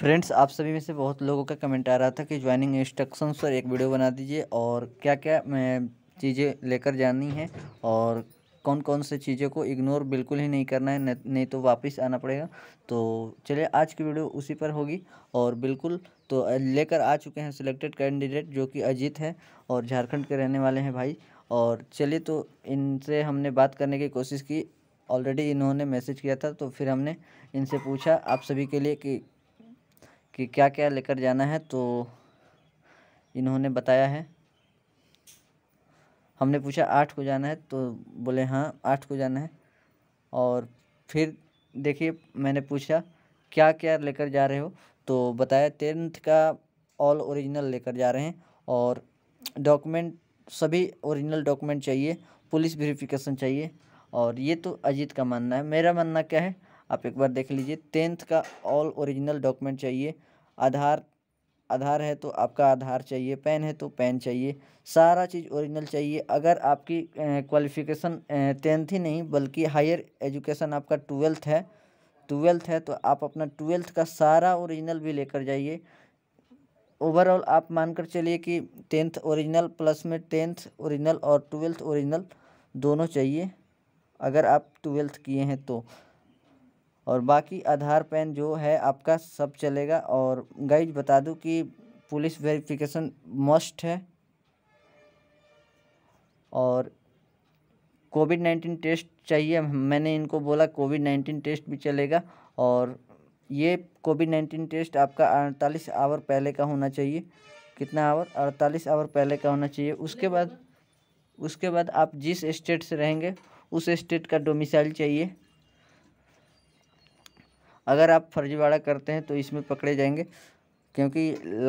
friends आप सभी में से बहुत लोगों का कमेंट आ रहा था कि ज्वाइनिंग इंस्ट्रक्शंस पर एक वीडियो बना दीजिए और क्या क्या चीज़ें लेकर जानी हैं और कौन कौन से चीज़ों को इग्नोर बिल्कुल ही नहीं करना है नहीं तो वापस आना पड़ेगा तो चलिए आज की वीडियो उसी पर होगी और बिल्कुल तो लेकर आ चुके हैं सिलेक्टेड कैंडिडेट जो कि अजीत हैं और झारखंड के रहने वाले हैं भाई और चलिए तो इनसे हमने बात करने की कोशिश की ऑलरेडी इन्होंने मैसेज किया था तो फिर हमने इनसे पूछा आप सभी के लिए कि कि क्या क्या लेकर जाना है तो इन्होंने बताया है हमने पूछा आठ को जाना है तो बोले हाँ आठ को जाना है और फिर देखिए मैंने पूछा क्या क्या लेकर जा रहे हो तो बताया टेंथ का ऑल ओरिजिनल लेकर जा रहे हैं और डॉक्यूमेंट सभी ओरिजिनल डॉक्यूमेंट चाहिए पुलिस वेरिफिकेशन चाहिए और ये तो अजीत का मानना है मेरा मानना क्या है आप एक बार देख लीजिए टेंथ का ऑल ओरिजिनल डॉक्यूमेंट चाहिए आधार आधार है तो आपका आधार चाहिए पेन है तो पेन चाहिए सारा चीज़ ओरिजिनल चाहिए अगर आपकी क्वालिफ़िकेशन टेंथ ही नहीं बल्कि हायर एजुकेशन आपका ट्वेल्थ है ट्वेल्थ है तो आप अपना ट्वेल्थ का सारा ओरिजिनल भी लेकर जाइए ओवरऑल आप मानकर चलिए कि टेंथ ओरिजिनल प्लस में टेंथ ओरिजिनल और ट्वेल्थ ओरिजिनल दोनों चाहिए अगर आप ट्वेल्थ किए हैं तो और बाकी आधार पैन जो है आपका सब चलेगा और गाइज बता दूं कि पुलिस वेरिफिकेशन मस्ट है और कोविड नाइन्टीन टेस्ट चाहिए मैंने इनको बोला कोविड नाइन्टीन टेस्ट भी चलेगा और ये कोविड नाइन्टीन टेस्ट आपका अड़तालीस आवर पहले का होना चाहिए कितना आवर अड़तालीस आवर पहले का होना चाहिए उसके बाद उसके बाद आप जिस स्टेट से रहेंगे उस स्टेट का डोमिसाइल चाहिए अगर आप फर्जीवाड़ा करते हैं तो इसमें पकड़े जाएंगे क्योंकि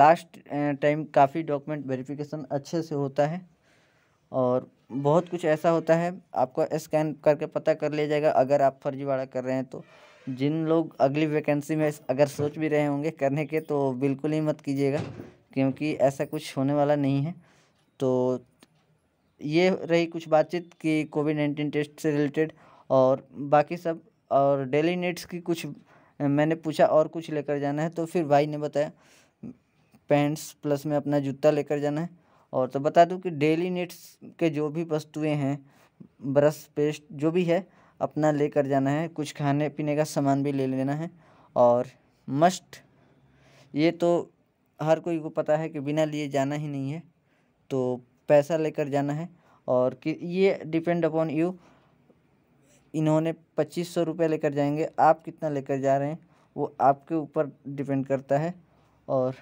लास्ट टाइम काफ़ी डॉक्यूमेंट वेरिफिकेशन अच्छे से होता है और बहुत कुछ ऐसा होता है आपको स्कैन करके पता कर लिया जाएगा अगर आप फर्जीवाड़ा कर रहे हैं तो जिन लोग अगली वैकेंसी में अगर सोच भी रहे होंगे करने के तो बिल्कुल ही मत कीजिएगा क्योंकि ऐसा कुछ होने वाला नहीं है तो ये रही कुछ बातचीत कि कोविड नाइन्टीन टेस्ट से रिलेटेड और बाकी सब और डेली नीड्स की कुछ मैंने पूछा और कुछ लेकर जाना है तो फिर भाई ने बताया पैंट्स प्लस में अपना जूता लेकर जाना है और तो बता दूं कि डेली नीड्स के जो भी वस्तुएं हैं ब्रश पेस्ट जो भी है अपना लेकर जाना है कुछ खाने पीने का सामान भी ले लेना है और मस्ट ये तो हर कोई को पता है कि बिना लिए जाना ही नहीं है तो पैसा लेकर जाना है और कि ये डिपेंड अपॉन यू इन्होंने पच्चीस सौ रुपये लेकर जाएंगे आप कितना लेकर जा रहे हैं वो आपके ऊपर डिपेंड करता है और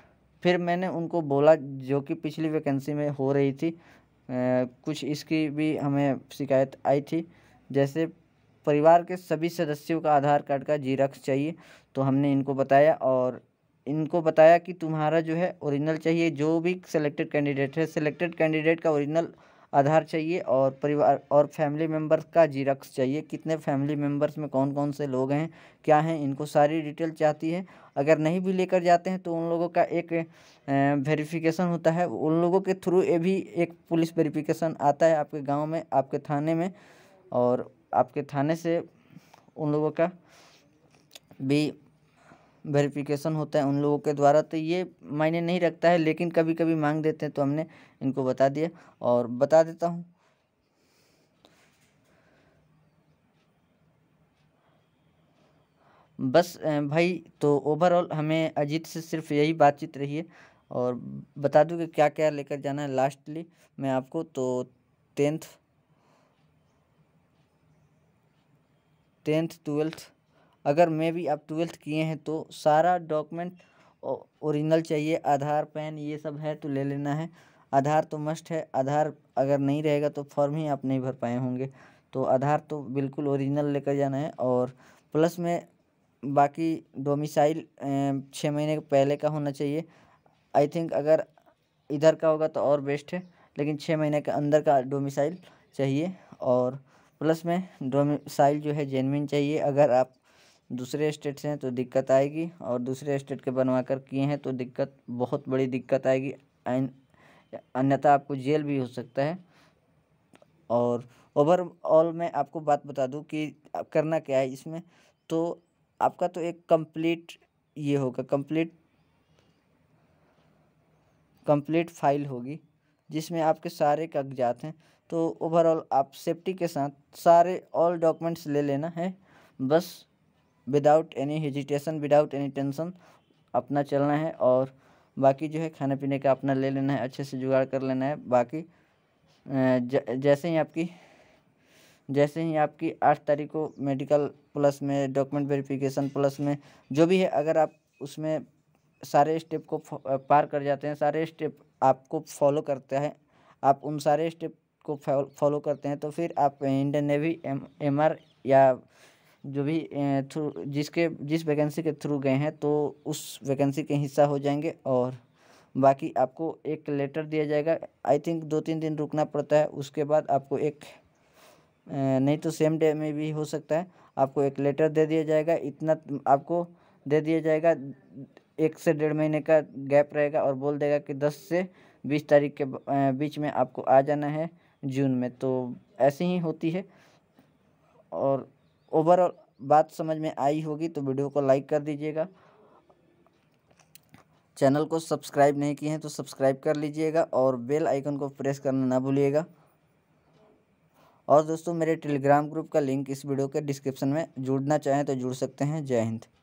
फिर मैंने उनको बोला जो कि पिछली वैकेंसी में हो रही थी आ, कुछ इसकी भी हमें शिकायत आई थी जैसे परिवार के सभी सदस्यों का आधार कार्ड का जीरक्स चाहिए तो हमने इनको बताया और इनको बताया कि तुम्हारा जो है ओरिजिनल चाहिए जो भी सिलेक्टेड कैंडिडेट है सिलेक्टेड कैंडिडेट का ओरिजिनल आधार चाहिए और परिवार और फैमिली मेम्बर्स का जीरक्स चाहिए कितने फैमिली मेम्बर्स में कौन कौन से लोग हैं क्या हैं इनको सारी डिटेल चाहती है अगर नहीं भी लेकर जाते हैं तो उन लोगों का एक वेरिफिकेशन होता है उन लोगों के थ्रू ये भी एक पुलिस वेरिफिकेशन आता है आपके गाँव में आपके थाने में और आपके थाने से उन लोगों का भी वेरिफिकेशन होता है उन लोगों के द्वारा तो ये मायने नहीं रखता है लेकिन कभी कभी मांग देते हैं तो हमने इनको बता दिया और बता देता हूँ बस भाई तो ओवरऑल हमें अजीत से सिर्फ यही बातचीत रही है और बता दूँ कि क्या क्या लेकर जाना है लास्टली मैं आपको तो टेंथ टेंथ ट्वेल्थ अगर मैं भी आप ट्वेल्थ किए हैं तो सारा डॉक्यूमेंट ओरिजिनल चाहिए आधार पैन ये सब है तो ले लेना है आधार तो मस्ट है आधार अगर नहीं रहेगा तो फॉर्म ही आप नहीं भर पाए होंगे तो आधार तो बिल्कुल ओरिजिनल लेकर जाना है और प्लस में बाकी डोमिसाइल छः महीने पहले का होना चाहिए आई थिंक अगर इधर का होगा तो और बेस्ट है लेकिन छः महीने के अंदर का डोमिसाइल चाहिए और प्लस में डोमिसाइल जो है जेनविन चाहिए अगर आप दूसरे स्टेट से हैं तो दिक्कत आएगी और दूसरे स्टेट के बनवा कर किए हैं तो दिक्कत बहुत बड़ी दिक्कत आएगी अन्यथा आपको जेल भी हो सकता है और ओवरऑल मैं आपको बात बता दूं कि करना क्या है इसमें तो आपका तो एक कंप्लीट ये होगा कंप्लीट कंप्लीट फाइल होगी जिसमें आपके सारे कागजात हैं तो ओवरऑल आप सेफ्टी के साथ सारे ऑल डॉक्यूमेंट्स ले लेना है बस without any hesitation without any tension अपना चलना है और बाकी जो है खाने पीने का अपना ले लेना है अच्छे से जुगाड़ कर लेना है बाकी ज, जैसे ही आपकी जैसे ही आपकी आठ तारीख को मेडिकल प्लस में डॉक्यूमेंट वेरिफिकेशन प्लस में जो भी है अगर आप उसमें सारे स्टेप को पार कर जाते हैं सारे स्टेप आपको फॉलो करते हैं आप उन सारे स्टेप को फॉलो करते हैं तो फिर आप इंडियन नेवी एम एम या जो भी थ्रू जिसके जिस वैकेंसी के थ्रू गए हैं तो उस वैकेंसी के हिस्सा हो जाएंगे और बाकी आपको एक लेटर दिया जाएगा आई थिंक दो तीन दिन रुकना पड़ता है उसके बाद आपको एक नहीं तो सेम डे में भी हो सकता है आपको एक लेटर दे दिया जाएगा इतना आपको दे दिया जाएगा एक से डेढ़ महीने का गैप रहेगा और बोल देगा कि दस से बीस तारीख के बीच में आपको आ जाना है जून में तो ऐसे ही होती है और ओवरऑल बात समझ में आई होगी तो वीडियो को लाइक कर दीजिएगा चैनल को सब्सक्राइब नहीं किए हैं तो सब्सक्राइब कर लीजिएगा और बेल आइकन को प्रेस करना ना भूलिएगा और दोस्तों मेरे टेलीग्राम ग्रुप का लिंक इस वीडियो के डिस्क्रिप्शन में जुड़ना चाहें तो जुड़ सकते हैं जय हिंद